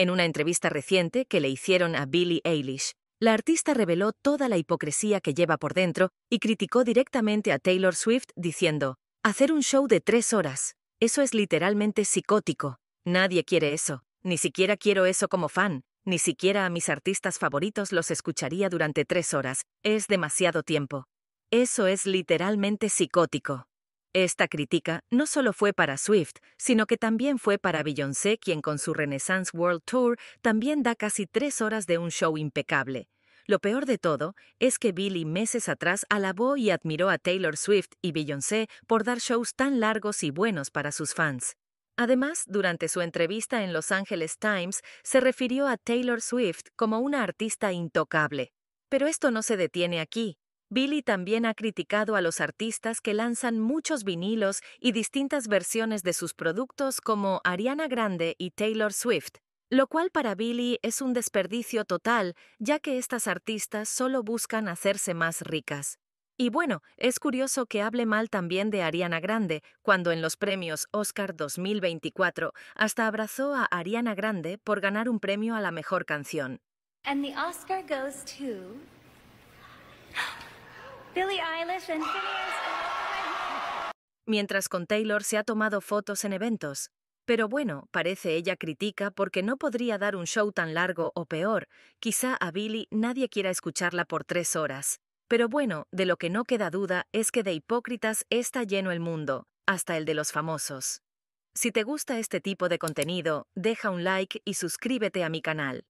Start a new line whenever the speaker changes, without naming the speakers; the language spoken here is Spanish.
En una entrevista reciente que le hicieron a Billie Eilish, la artista reveló toda la hipocresía que lleva por dentro y criticó directamente a Taylor Swift diciendo, Hacer un show de tres horas, eso es literalmente psicótico, nadie quiere eso, ni siquiera quiero eso como fan, ni siquiera a mis artistas favoritos los escucharía durante tres horas, es demasiado tiempo. Eso es literalmente psicótico. Esta crítica no solo fue para Swift, sino que también fue para Beyoncé, quien con su Renaissance World Tour también da casi tres horas de un show impecable. Lo peor de todo es que Billy meses atrás alabó y admiró a Taylor Swift y Beyoncé por dar shows tan largos y buenos para sus fans. Además, durante su entrevista en Los Angeles Times, se refirió a Taylor Swift como una artista intocable. Pero esto no se detiene aquí. Billy también ha criticado a los artistas que lanzan muchos vinilos y distintas versiones de sus productos como Ariana Grande y Taylor Swift, lo cual para Billy es un desperdicio total, ya que estas artistas solo buscan hacerse más ricas. Y bueno, es curioso que hable mal también de Ariana Grande, cuando en los premios Oscar 2024 hasta abrazó a Ariana Grande por ganar un premio a la mejor canción. Mientras con Taylor se ha tomado fotos en eventos, pero bueno, parece ella critica porque no podría dar un show tan largo o peor. Quizá a Billy nadie quiera escucharla por tres horas. Pero bueno, de lo que no queda duda es que de hipócritas está lleno el mundo, hasta el de los famosos. Si te gusta este tipo de contenido, deja un like y suscríbete a mi canal.